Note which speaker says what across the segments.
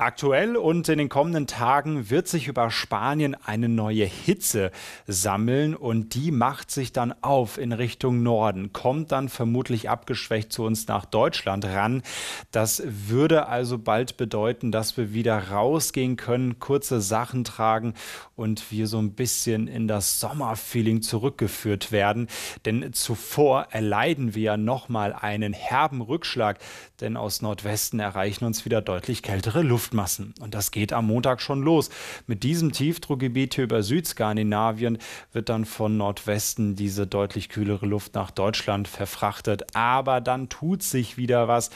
Speaker 1: Aktuell und in den kommenden Tagen wird sich über Spanien eine neue Hitze sammeln und die macht sich dann auf in Richtung Norden, kommt dann vermutlich abgeschwächt zu uns nach Deutschland ran. Das würde also bald bedeuten, dass wir wieder rausgehen können, kurze Sachen tragen und wir so ein bisschen in das Sommerfeeling zurückgeführt werden. Denn zuvor erleiden wir ja nochmal einen herben Rückschlag, denn aus Nordwesten erreichen uns wieder deutlich kältere Luft. Luftmassen. Und das geht am Montag schon los. Mit diesem Tiefdruckgebiet hier über Südskandinavien wird dann von Nordwesten diese deutlich kühlere Luft nach Deutschland verfrachtet. Aber dann tut sich wieder was.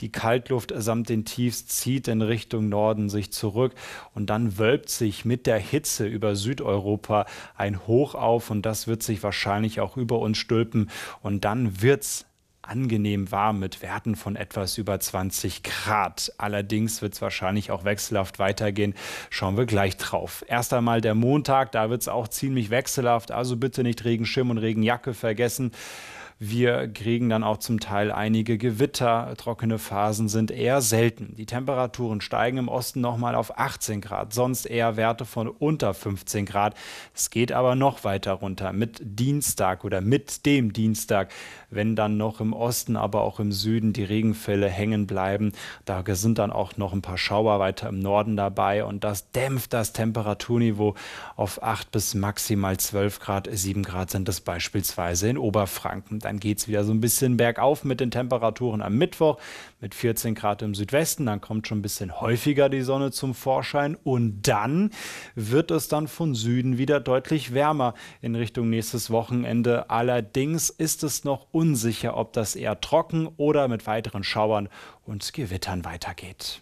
Speaker 1: Die Kaltluft samt den Tiefs zieht in Richtung Norden sich zurück und dann wölbt sich mit der Hitze über Südeuropa ein Hoch auf und das wird sich wahrscheinlich auch über uns stülpen und dann wird's angenehm warm mit Werten von etwas über 20 Grad. Allerdings wird es wahrscheinlich auch wechselhaft weitergehen. Schauen wir gleich drauf. Erst einmal der Montag, da wird es auch ziemlich wechselhaft, also bitte nicht Regenschirm und Regenjacke vergessen. Wir kriegen dann auch zum Teil einige Gewitter. Trockene Phasen sind eher selten. Die Temperaturen steigen im Osten nochmal auf 18 Grad, sonst eher Werte von unter 15 Grad. Es geht aber noch weiter runter mit Dienstag oder mit dem Dienstag, wenn dann noch im Osten, aber auch im Süden die Regenfälle hängen bleiben. Da sind dann auch noch ein paar Schauer weiter im Norden dabei und das dämpft das Temperaturniveau auf 8 bis maximal 12 Grad. 7 Grad sind es beispielsweise in Oberfranken. Dann geht es wieder so ein bisschen bergauf mit den Temperaturen am Mittwoch mit 14 Grad im Südwesten. Dann kommt schon ein bisschen häufiger die Sonne zum Vorschein und dann wird es dann von Süden wieder deutlich wärmer in Richtung nächstes Wochenende. Allerdings ist es noch unsicher, ob das eher trocken oder mit weiteren Schauern und Gewittern weitergeht.